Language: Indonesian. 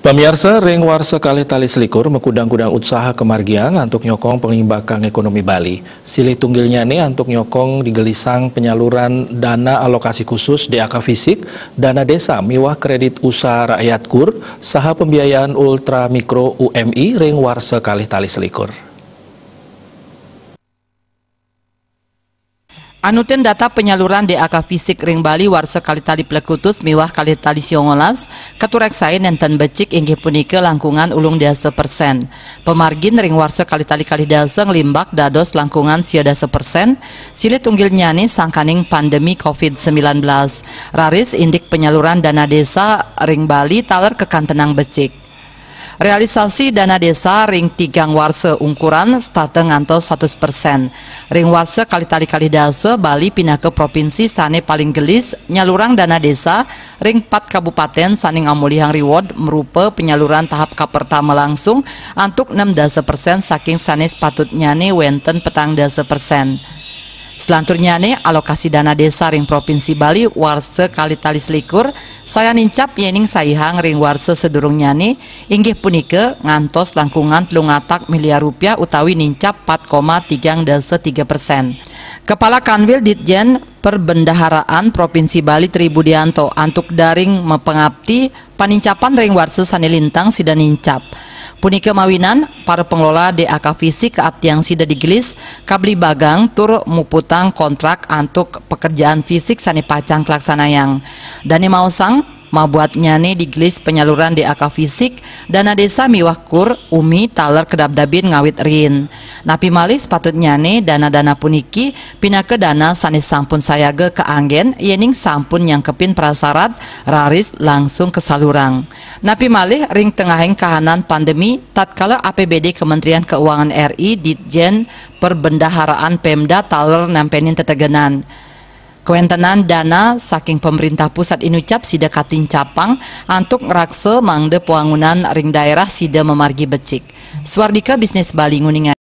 Pemirsa, Ring Warsa Kali Tali Selikur mekudang-kudang usaha kemargiang untuk nyokong pengimbakan ekonomi Bali. Sili tunggilnya ini untuk nyokong digelisang penyaluran dana alokasi khusus DAK fisik, dana desa miwah kredit usaha rakyat kur, saha pembiayaan ultramikro UMI Ring Warsa Kali Tali Selikur. Anutin data penyaluran DAK fisik ring Bali warsa kali tali plekutus miwah kali tali siongolas keturek sain Ten becik Inggi punike langkungan ulung dasa persen pemargin ring warsa kali tali kali dasa ngelimbak dados langkungan sia dasa persen silit unggil nyani sangkaning pandemi COVID-19 raris indik penyaluran dana desa ring Bali taler tenang becik Realisasi dana desa ring tigang warse ungkuran stata ngantos 100 persen. Ring warse kali tali kali dase Bali pindah ke provinsi sane paling gelis nyalurang dana desa ring 4 kabupaten saning amulihang reward merupa penyaluran tahap ka pertama langsung antuk 6 dase persen saking sane sepatutnya ne wenten petang dase persen. Selanjutnya nih alokasi dana desa ring Provinsi Bali warse kali tali selikur saya nincap yening saihang ring warse sedurungnya nih inggih punike ngantos langkungan telungatak miliar rupiah utawi nincap 4,3 3 persen. Kepala Kanwil Ditjen Perbendaharaan Provinsi Bali Tribudianto antuk daring mepengabdi panincapan ring warse sanilintang sidan nincap. Punika mawinan para pengelola DAK Fisik Abtiang sida digelis kabli bagang tur muputang kontrak antuk pekerjaan fisik sani pacang kelaksanayang. Dani Mausang Mabuatnya nih digelis penyaluran di akal fisik, dana desa miwakur umi, taler kedap dabin ngawit rin. Napi malih sepatutnya nih dana-dana puniki pindah ke dana sanis sampun sayage ke keanggen yening sampun yang kepin prasarat, raris langsung ke salurang. Napi malih ring tengahing kahanan pandemi, tatkala APBD Kementerian Keuangan RI Ditjen Perbendaharaan Pemda Taler nampenin tetegenan. Kewentenan dana saking pemerintah pusat inucap sida katin capang antuk ngerakse mangde puangunan ring daerah sida memargi becik. Swardika bisnis Bali Nguningan.